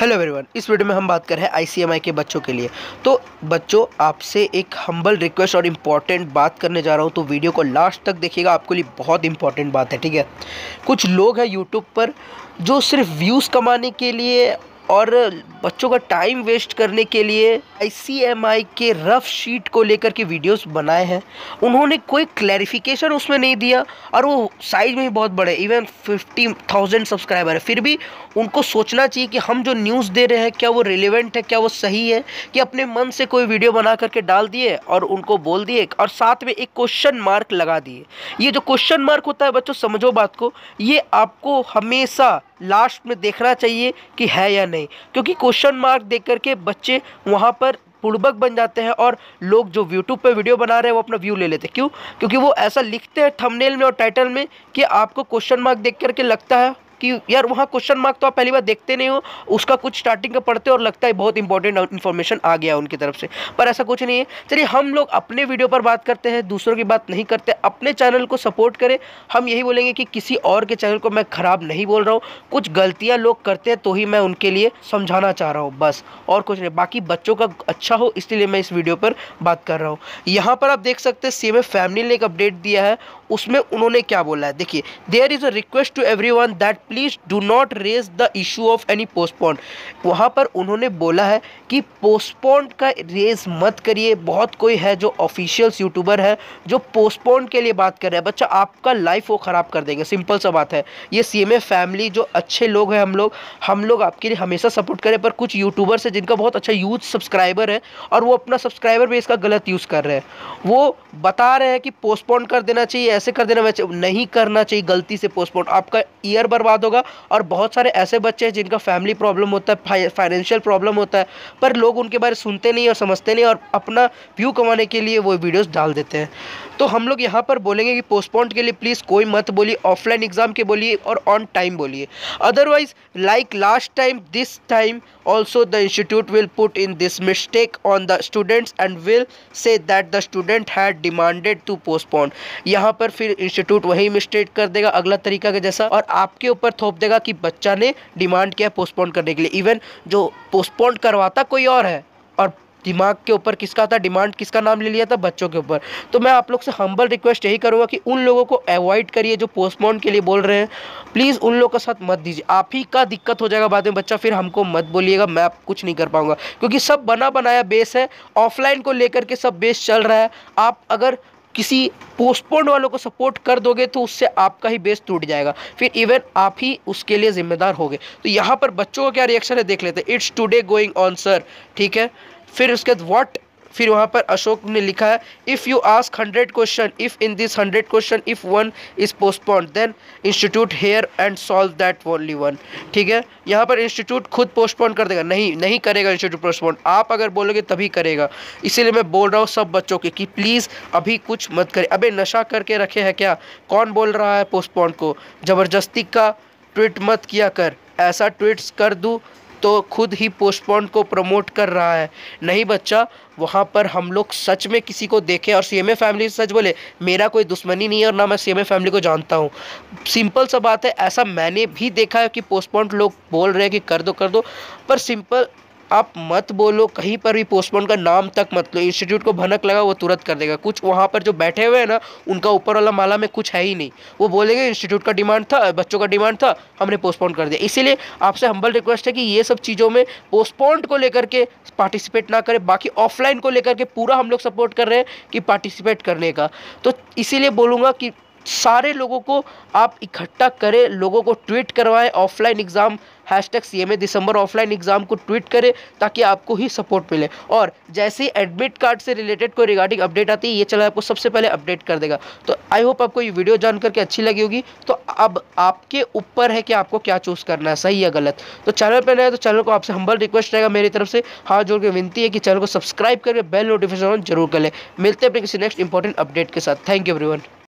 hello everyone इस video में हम बात कर रहे हैं आई के बच्चों के लिए तो बच्चों आपसे एक हम्बल रिक्वेस्ट और इम्पॉर्टेंट बात करने जा रहा हूँ तो वीडियो को लास्ट तक देखिएगा आपके लिए बहुत इंपॉर्टेंट बात है ठीक है कुछ लोग हैं यूट्यूब पर जो सिर्फ व्यूज़ कमाने के लिए और बच्चों का टाइम वेस्ट करने के लिए आई के रफ शीट को लेकर के वीडियोस बनाए हैं उन्होंने कोई क्लैरिफिकेशन उसमें नहीं दिया और वो साइज में ही बहुत बड़े इवन फिफ्टी थाउजेंड सब्सक्राइबर है फिर भी उनको सोचना चाहिए कि हम जो न्यूज़ दे रहे हैं क्या वो रिलेवेंट है क्या वो सही है कि अपने मन से कोई वीडियो बना करके डाल दिए और उनको बोल दिए और साथ में एक क्वेश्चन मार्क लगा दिए ये जो क्वेश्चन मार्क होता है बच्चों समझो बात को ये आपको हमेशा लास्ट में देखना चाहिए कि है या नहीं क्योंकि क्वेश्चन मार्क देख करके बच्चे वहाँ पर पूर्वक बन जाते हैं और लोग जो यूट्यूब पे वीडियो बना रहे हैं वो अपना व्यू ले लेते हैं क्यों क्योंकि वो ऐसा लिखते हैं थंबनेल में और टाइटल में कि आपको क्वेश्चन मार्क देख करके लगता है कि यार वहाँ क्वेश्चन मार्क तो आप पहली बार देखते नहीं हो उसका कुछ स्टार्टिंग का पढ़ते हो और लगता है बहुत इंपॉर्टेंट इन्फॉर्मेशन आ गया उनकी तरफ से पर ऐसा कुछ नहीं है चलिए हम लोग अपने वीडियो पर बात करते हैं दूसरों की बात नहीं करते अपने चैनल को सपोर्ट करें हम यही बोलेंगे कि किसी और के चैनल को मैं ख़राब नहीं बोल रहा हूँ कुछ गलतियाँ लोग करते हैं तो ही मैं उनके लिए समझाना चाह रहा हूँ बस और कुछ नहीं बाकी बच्चों का अच्छा हो इसलिए मैं इस वीडियो पर बात कर रहा हूँ यहाँ पर आप देख सकते हैं सीएमए फैमिली ने एक अपडेट दिया है उसमें उन्होंने क्या बोला है देखिए there is a request to every that please do not raise the issue of any postpone वहाँ पर उन्होंने बोला है कि पोस्टपोन का रेज मत करिए बहुत कोई है जो ऑफिशियल्स यूट्यूबर है जो पोस्टपोन के लिए बात कर रहे हैं बच्चा आपका लाइफ वो ख़राब कर देंगे सिंपल सा बात है ये सी फैमिली जो अच्छे लोग हैं हम लोग हम लोग आपके लिए हमेशा सपोर्ट करें पर कुछ यूट्यूबर्स हैं जिनका बहुत अच्छा यूथ सब्सक्राइबर है और वो अपना सब्सक्राइबर भी इसका गलत यूज़ कर रहे हैं वो बता रहे हैं कि पोस्टपोन कर देना चाहिए ऐसे कर देना नहीं करना चाहिए गलती से पोस्टपोन आपका ईयर बर्बाद बर्बाद होगा और बहुत सारे ऐसे बच्चे हैं जिनका फैमिली प्रॉब्लम होता है फाइनेंशियल प्रॉब्लम होता है पर लोग उनके बारे सुनते नहीं और समझते नहीं और अपना व्यू कमाने के लिए वो वीडियोज़ डाल देते हैं तो हम लोग यहाँ पर बोलेंगे कि पोस्टपोन्ड के लिए प्लीज़ कोई मत बोलिए ऑफलाइन एग्ज़ाम के बोलिए और ऑन टाइम बोलिए otherwise like last time this time also the institute will put in this mistake on the students and will say that the student had demanded to postpone यहाँ पर फिर institute वही mistake कर देगा अगला तरीका का जैसा और आपके ऊपर पर थोप देगा कि बच्चा ने डिमांड किया पोस्टपोन करने के लिए इवन जो पोस्टपोन करवाता कोई और है और दिमाग के ऊपर किसका था डिमांड किसका नाम ले लिया था बच्चों के ऊपर तो मैं आप लोग से हम्बल रिक्वेस्ट यही करूँगा कि उन लोगों को अवॉइड करिए जो पोस्टपोन के लिए बोल रहे हैं प्लीज़ उन लोगों के साथ मत दीजिए आप ही का दिक्कत हो जाएगा बाद में बच्चा फिर हमको मत बोलिएगा मैं आप कुछ नहीं कर पाऊँगा क्योंकि सब बना बनाया बेस है ऑफलाइन को लेकर के सब बेस चल रहा है आप अगर किसी पोस्टपोन वालों को सपोर्ट कर दोगे तो उससे आपका ही बेस टूट जाएगा फिर इवन आप ही उसके लिए जिम्मेदार होगे तो यहाँ पर बच्चों का क्या रिएक्शन है देख लेते हैं it's today going on sir ठीक है फिर उसके बाद व्हाट फिर वहाँ पर अशोक ने लिखा है if you ask hundred question if in this hundred question if one is postponed then institute here and solve that only one ठीक है यहाँ पर इंस्टीट्यूट खुद पोस्टपोन कर देगा नहीं नहीं करेगा इंस्टीट्यूट पोस्टपोन आप अगर बोलोगे तभी करेगा इसीलिए मैं बोल रहा हूँ सब बच्चों के कि प्लीज़ अभी कुछ मत करें अबे नशा करके रखे हैं क्या कौन बोल रहा है पोस्टपोन को ज़बरदस्ती का ट्वीट मत किया कर ऐसा ट्वीट्स कर दूँ तो खुद ही पोस्टपोन को प्रमोट कर रहा है नहीं बच्चा वहाँ पर हम लोग सच में किसी को देखें और सी फैमिली सच बोले मेरा कोई दुश्मनी नहीं है और ना मैं सी फैमिली को जानता हूँ सिंपल सा बात है ऐसा मैंने भी देखा है कि पोस्टपोन लोग बोल रहे हैं कि कर दो कर दो पर सिंपल आप मत बोलो कहीं पर भी पोस्टपोन का नाम तक मत लो इंस्टीट्यूट को भनक लगा वो तुरंत कर देगा कुछ वहाँ पर जो बैठे हुए हैं ना उनका ऊपर वाला माला में कुछ है ही नहीं वो बोलेंगे इंस्टीट्यूट का डिमांड था बच्चों का डिमांड था हमने पोस्टपोन कर दिया इसीलिए आपसे हम्बल रिक्वेस्ट है कि ये सब चीज़ों में पोस्टपोन को लेकर के पार्टिसिपेट ना करें बाकी ऑफलाइन को लेकर के पूरा हम लोग सपोर्ट कर रहे हैं कि पार्टिसिपेट करने का तो इसीलिए बोलूँगा कि सारे लोगों को आप इकट्ठा करें लोगों को ट्वीट करवाएं offline exam hashtag C M A दिसंबर ऑफलाइन एग्ज़ाम को ट्वीट करें ताकि आपको ही सपोर्ट मिले और जैसे ही एडमिट कार्ड से रिलेटेड कोई रिगार्डिंग अपडेट आती है ये चला आपको सबसे पहले अपडेट कर देगा तो आई होप आपको ये वीडियो जान करके अच्छी लगी होगी तो अब आपके ऊपर है कि आपको क्या चूज़ करना है सही या गलत तो चैनल पर नए तो चैनल को आपसे हम्बल रिक्वेस्ट रहेगा मेरी तरफ से हाथ जोड़ के विनती है कि चैनल को सब्सक्राइब करके बेल नोटिफिकेशन जरूर कर लें मिलते हैं अपने किसी नेक्स्ट इंपॉर्टेंट अपडेट के साथ थैंक यू एवरीवन